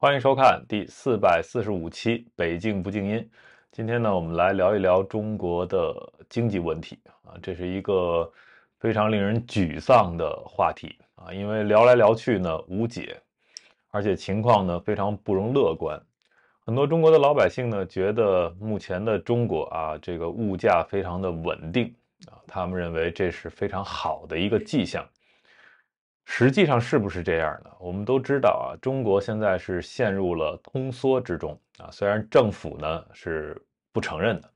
欢迎收看第四百四十五期《北静不静音》。今天呢，我们来聊一聊中国的经济问题啊，这是一个非常令人沮丧的话题啊，因为聊来聊去呢无解，而且情况呢非常不容乐观。很多中国的老百姓呢觉得，目前的中国啊，这个物价非常的稳定啊，他们认为这是非常好的一个迹象。实际上是不是这样的？我们都知道啊，中国现在是陷入了通缩之中啊。虽然政府呢是不承认的，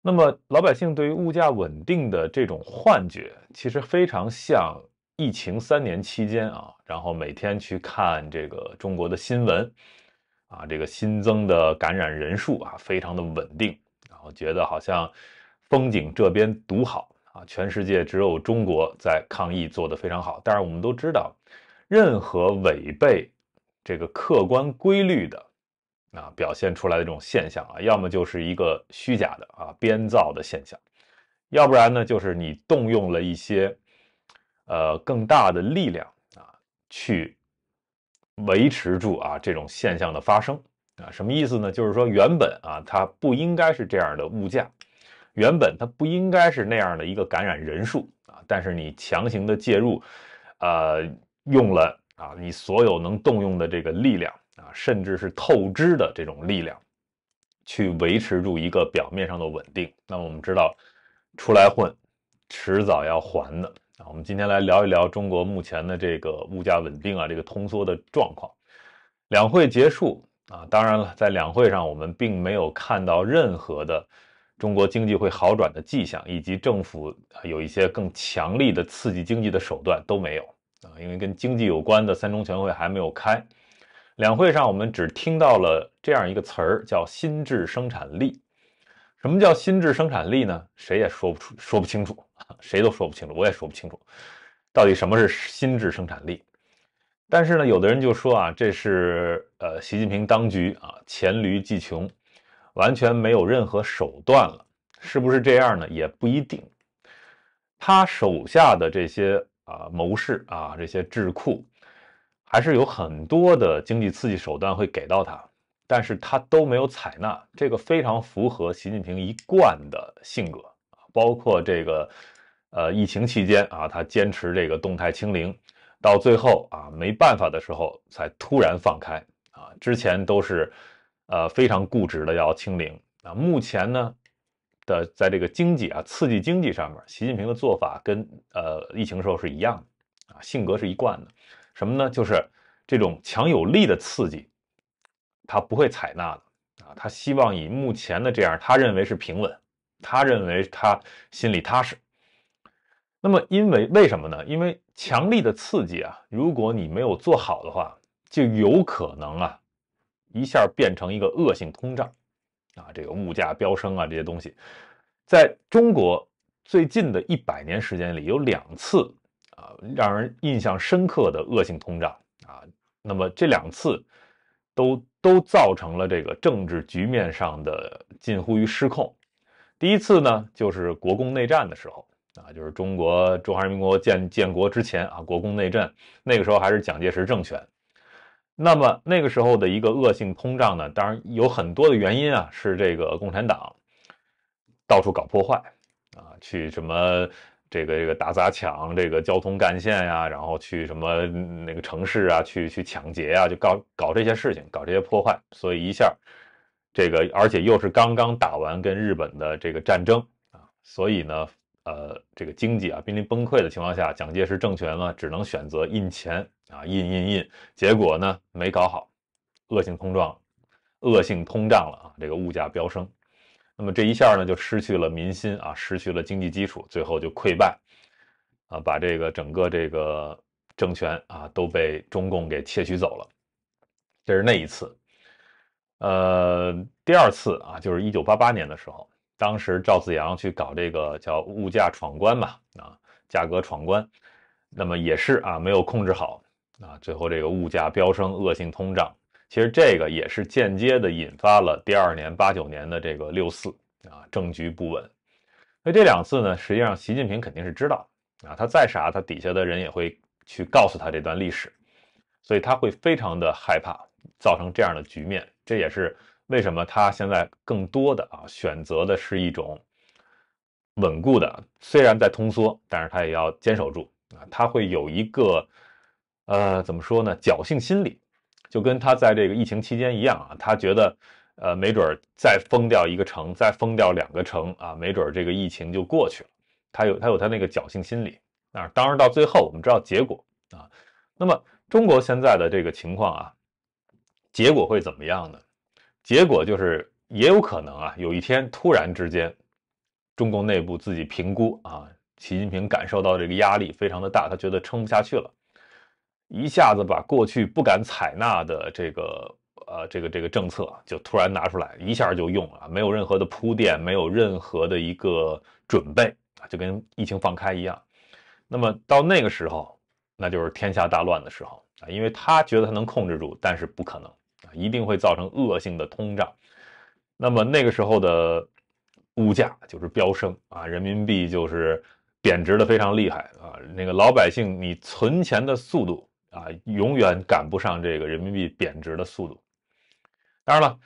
那么老百姓对于物价稳定的这种幻觉，其实非常像疫情三年期间啊，然后每天去看这个中国的新闻啊，这个新增的感染人数啊，非常的稳定，然后觉得好像风景这边独好。啊，全世界只有中国在抗疫做得非常好，但是我们都知道，任何违背这个客观规律的啊表现出来的这种现象啊，要么就是一个虚假的啊编造的现象，要不然呢就是你动用了一些呃更大的力量啊去维持住啊这种现象的发生啊，什么意思呢？就是说原本啊它不应该是这样的物价。原本它不应该是那样的一个感染人数啊，但是你强行的介入，呃，用了啊你所有能动用的这个力量啊，甚至是透支的这种力量，去维持住一个表面上的稳定。那么我们知道，出来混，迟早要还的啊。我们今天来聊一聊中国目前的这个物价稳定啊，这个通缩的状况。两会结束啊，当然了，在两会上我们并没有看到任何的。中国经济会好转的迹象，以及政府有一些更强力的刺激经济的手段都没有啊，因为跟经济有关的三中全会还没有开。两会上我们只听到了这样一个词儿，叫“新智生产力”。什么叫“新智生产力”呢？谁也说不出，说不清楚谁都说不清楚，我也说不清楚，到底什么是“新智生产力”。但是呢，有的人就说啊，这是呃，习近平当局啊，黔驴技穷。完全没有任何手段了，是不是这样呢？也不一定。他手下的这些啊谋士啊，这些智库，还是有很多的经济刺激手段会给到他，但是他都没有采纳。这个非常符合习近平一贯的性格，包括这个呃疫情期间啊，他坚持这个动态清零，到最后啊没办法的时候才突然放开啊，之前都是。呃，非常固执的要清零啊！目前呢的，在这个经济啊，刺激经济上面，习近平的做法跟呃疫情时候是一样的啊，性格是一贯的。什么呢？就是这种强有力的刺激，他不会采纳的啊。他希望以目前的这样，他认为是平稳，他认为他心里踏实。那么，因为为什么呢？因为强力的刺激啊，如果你没有做好的话，就有可能啊。一下变成一个恶性通胀，啊，这个物价飙升啊，这些东西，在中国最近的一百年时间里有两次啊，让人印象深刻的恶性通胀啊，那么这两次都都造成了这个政治局面上的近乎于失控。第一次呢，就是国共内战的时候啊，就是中国中华人民共和国建建国之前啊，国共内战那个时候还是蒋介石政权。那么那个时候的一个恶性通胀呢，当然有很多的原因啊，是这个共产党到处搞破坏啊，去什么这个这个打砸抢，这个交通干线呀，然后去什么那个城市啊，去去抢劫啊，就搞搞这些事情，搞这些破坏，所以一下这个，而且又是刚刚打完跟日本的这个战争啊，所以呢。呃，这个经济啊濒临崩溃的情况下，蒋介石政权呢只能选择印钱啊，印印印，结果呢没搞好，恶性通胀，恶性通胀了啊，这个物价飙升，那么这一下呢就失去了民心啊，失去了经济基础，最后就溃败，啊，把这个整个这个政权啊都被中共给窃取走了，这是那一次，呃，第二次啊，就是一九八八年的时候。当时赵子阳去搞这个叫物价闯关嘛，啊，价格闯关，那么也是啊，没有控制好，啊，最后这个物价飙升，恶性通胀。其实这个也是间接的引发了第二年八九年的这个六四啊，政局不稳。那这两次呢，实际上习近平肯定是知道，啊，他再傻，他底下的人也会去告诉他这段历史，所以他会非常的害怕造成这样的局面，这也是。为什么他现在更多的啊选择的是一种稳固的？虽然在通缩，但是他也要坚守住啊！他会有一个呃怎么说呢？侥幸心理，就跟他在这个疫情期间一样啊！他觉得呃没准儿再封掉一个城，再封掉两个城啊，没准儿这个疫情就过去了。他有他有他那个侥幸心理啊！当然到最后我们知道结果啊。那么中国现在的这个情况啊，结果会怎么样呢？结果就是，也有可能啊，有一天突然之间，中共内部自己评估啊，习近平感受到这个压力非常的大，他觉得撑不下去了，一下子把过去不敢采纳的这个呃这个这个政策就突然拿出来，一下就用了，没有任何的铺垫，没有任何的一个准备啊，就跟疫情放开一样。那么到那个时候，那就是天下大乱的时候啊，因为他觉得他能控制住，但是不可能。一定会造成恶性的通胀，那么那个时候的物价就是飙升啊，人民币就是贬值的非常厉害啊。那个老百姓，你存钱的速度啊，永远赶不上这个人民币贬值的速度。当然了，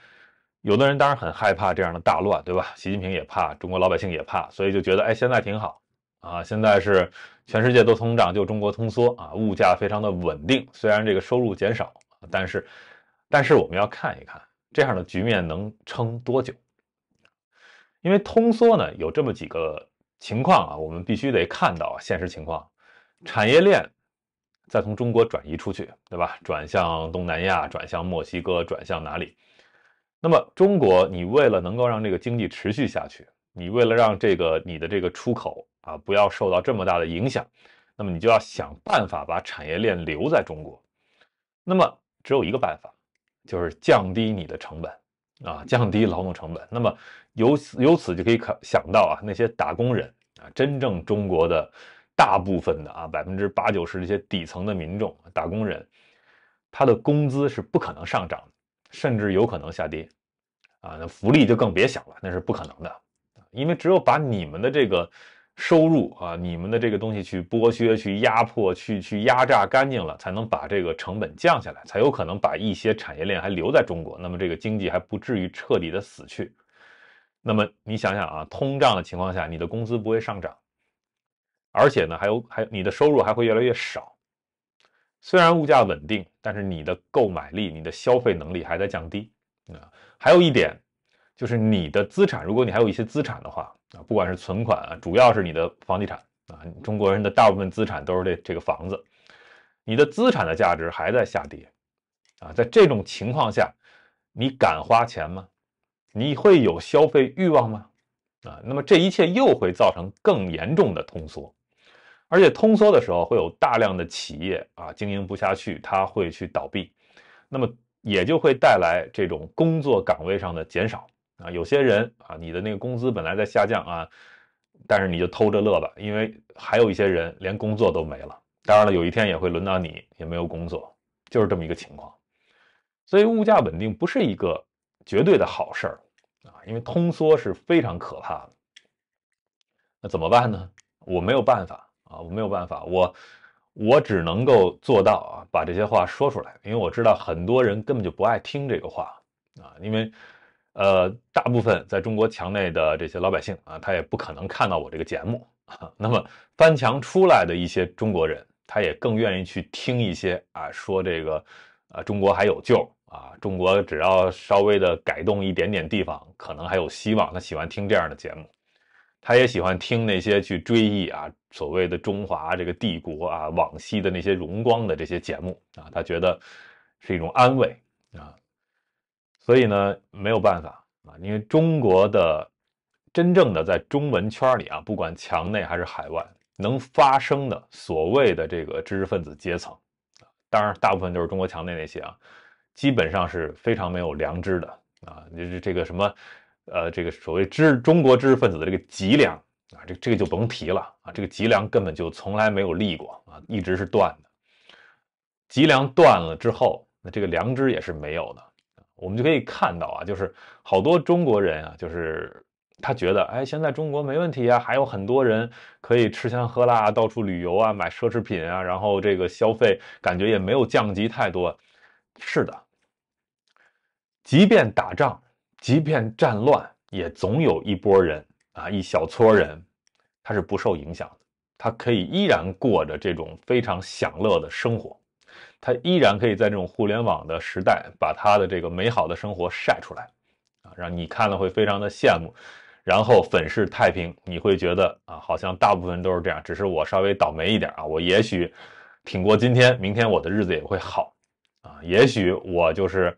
有的人当然很害怕这样的大乱，对吧？习近平也怕，中国老百姓也怕，所以就觉得，哎，现在挺好啊，现在是全世界都通胀，就中国通缩啊，物价非常的稳定。虽然这个收入减少，但是。但是我们要看一看这样的局面能撑多久，因为通缩呢有这么几个情况啊，我们必须得看到现实情况，产业链在从中国转移出去，对吧？转向东南亚，转向墨西哥，转向哪里？那么中国，你为了能够让这个经济持续下去，你为了让这个你的这个出口啊不要受到这么大的影响，那么你就要想办法把产业链留在中国。那么只有一个办法。就是降低你的成本啊，降低劳动成本。那么，由此由此就可以考想到啊，那些打工人啊，真正中国的大部分的啊，百分之八九十这些底层的民众打工人，他的工资是不可能上涨，甚至有可能下跌啊。那福利就更别想了，那是不可能的，因为只有把你们的这个。收入啊，你们的这个东西去剥削、去压迫、去去压榨干净了，才能把这个成本降下来，才有可能把一些产业链还留在中国，那么这个经济还不至于彻底的死去。那么你想想啊，通胀的情况下，你的工资不会上涨，而且呢还有还你的收入还会越来越少。虽然物价稳定，但是你的购买力、你的消费能力还在降低啊。还有一点。就是你的资产，如果你还有一些资产的话啊，不管是存款啊，主要是你的房地产啊，中国人的大部分资产都是这这个房子，你的资产的价值还在下跌啊，在这种情况下，你敢花钱吗？你会有消费欲望吗？啊，那么这一切又会造成更严重的通缩，而且通缩的时候会有大量的企业啊经营不下去，它会去倒闭，那么也就会带来这种工作岗位上的减少。啊，有些人啊，你的那个工资本来在下降啊，但是你就偷着乐吧，因为还有一些人连工作都没了。当然了，有一天也会轮到你，也没有工作，就是这么一个情况。所以物价稳定不是一个绝对的好事儿啊，因为通缩是非常可怕的。那怎么办呢？我没有办法啊，我没有办法，我我只能够做到啊，把这些话说出来，因为我知道很多人根本就不爱听这个话啊，因为。呃，大部分在中国墙内的这些老百姓啊，他也不可能看到我这个节目。那么，翻墙出来的一些中国人，他也更愿意去听一些啊，说这个，呃，中国还有救啊，中国只要稍微的改动一点点地方，可能还有希望。他喜欢听这样的节目，他也喜欢听那些去追忆啊，所谓的中华这个帝国啊往昔的那些荣光的这些节目啊，他觉得是一种安慰啊。所以呢，没有办法啊，因为中国的真正的在中文圈里啊，不管墙内还是海外，能发声的所谓的这个知识分子阶层，当然大部分就是中国墙内那些啊，基本上是非常没有良知的啊。这这个什么，呃，这个所谓知中国知识分子的这个脊梁啊，这这个就甭提了啊，这个脊梁根本就从来没有立过啊，一直是断的。脊梁断了之后，那这个良知也是没有的。我们就可以看到啊，就是好多中国人啊，就是他觉得，哎，现在中国没问题啊，还有很多人可以吃香喝辣，到处旅游啊，买奢侈品啊，然后这个消费感觉也没有降级太多。是的，即便打仗，即便战乱，也总有一波人啊，一小撮人，他是不受影响的，他可以依然过着这种非常享乐的生活。他依然可以在这种互联网的时代，把他的这个美好的生活晒出来，啊，让你看了会非常的羡慕，然后粉饰太平，你会觉得啊，好像大部分都是这样，只是我稍微倒霉一点啊，我也许挺过今天，明天我的日子也会好，啊，也许我就是，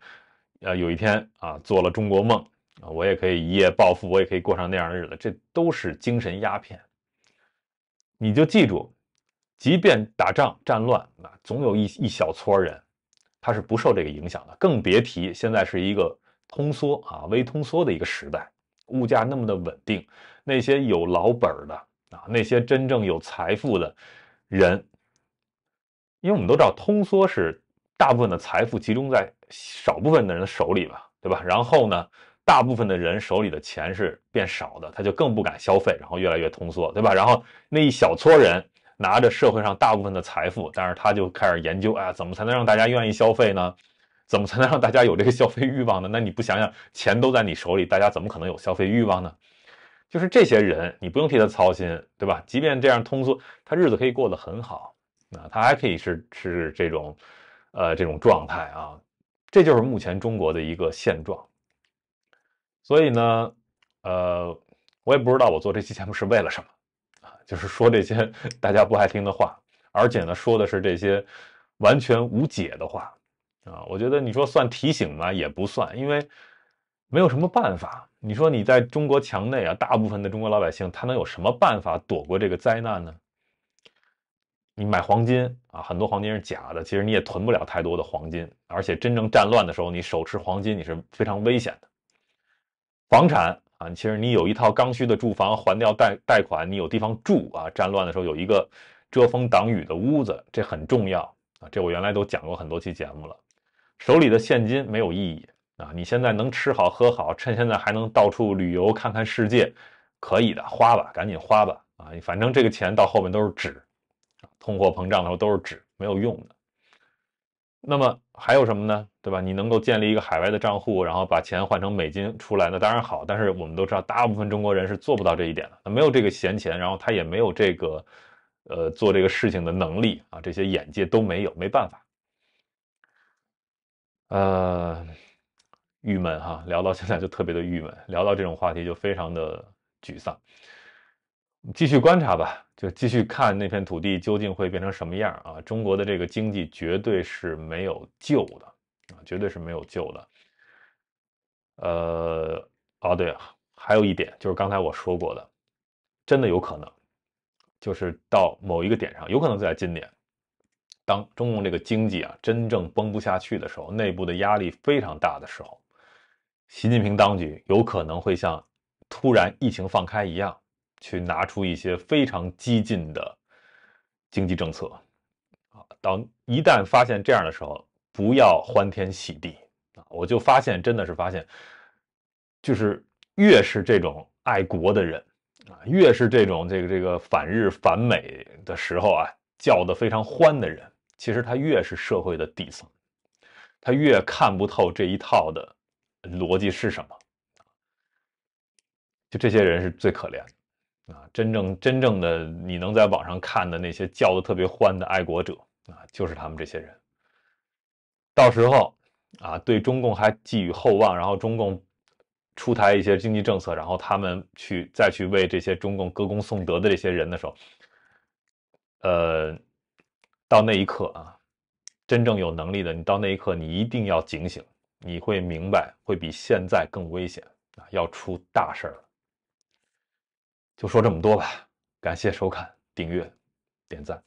呃，有一天啊，做了中国梦，啊，我也可以一夜暴富，我也可以过上那样的日子，这都是精神鸦片，你就记住。即便打仗战乱，那总有一一小撮人，他是不受这个影响的。更别提现在是一个通缩啊、微通缩的一个时代，物价那么的稳定，那些有老本的啊，那些真正有财富的人，因为我们都知道，通缩是大部分的财富集中在少部分的人手里嘛，对吧？然后呢，大部分的人手里的钱是变少的，他就更不敢消费，然后越来越通缩，对吧？然后那一小撮人。拿着社会上大部分的财富，但是他就开始研究：哎怎么才能让大家愿意消费呢？怎么才能让大家有这个消费欲望呢？那你不想想，钱都在你手里，大家怎么可能有消费欲望呢？就是这些人，你不用替他操心，对吧？即便这样通缩，他日子可以过得很好，啊，他还可以是是这种，呃，这种状态啊。这就是目前中国的一个现状。所以呢，呃，我也不知道我做这期节目是为了什么。就是说这些 大家不爱听的话，而且呢，说的是这些完全无解的话啊。我觉得你说算提醒吗？也不算，因为没有什么办法。你说你在中国墙内啊，大部分的中国老百姓他能有什么办法躲过这个灾难呢？你买黄金啊，很多黄金是假的，其实你也囤不了太多的黄金。而且真正战乱的时候，你手持黄金，你是非常危险的。房产。啊，其实你有一套刚需的住房，还掉贷贷款，你有地方住啊。战乱的时候有一个遮风挡雨的屋子，这很重要啊。这我原来都讲过很多期节目了。手里的现金没有意义啊。你现在能吃好喝好，趁现在还能到处旅游看看世界，可以的，花吧，赶紧花吧啊。反正这个钱到后面都是纸啊，通货膨胀的时候都是纸，没有用的。那么。还有什么呢？对吧？你能够建立一个海外的账户，然后把钱换成美金出来，那当然好。但是我们都知道，大部分中国人是做不到这一点的。那没有这个闲钱，然后他也没有这个，呃，做这个事情的能力啊，这些眼界都没有，没办法。呃，郁闷哈，聊到现在就特别的郁闷，聊到这种话题就非常的沮丧。继续观察吧，就继续看那片土地究竟会变成什么样啊！中国的这个经济绝对是没有救的啊，绝对是没有救的。呃，哦对，还有一点就是刚才我说过的，真的有可能，就是到某一个点上，有可能在今年，当中共这个经济啊真正崩不下去的时候，内部的压力非常大的时候，习近平当局有可能会像突然疫情放开一样。去拿出一些非常激进的经济政策啊！当一旦发现这样的时候，不要欢天喜地啊！我就发现，真的是发现，就是越是这种爱国的人啊，越是这种这个这个反日反美的时候啊，叫的非常欢的人，其实他越是社会的底层，他越看不透这一套的逻辑是什么。就这些人是最可怜的。啊，真正真正的你能在网上看的那些叫的特别欢的爱国者啊，就是他们这些人。到时候啊，对中共还寄予厚望，然后中共出台一些经济政策，然后他们去再去为这些中共歌功颂德的这些人的时候，呃，到那一刻啊，真正有能力的你到那一刻你一定要警醒，你会明白会比现在更危险啊，要出大事了。就说这么多吧，感谢收看、订阅、点赞。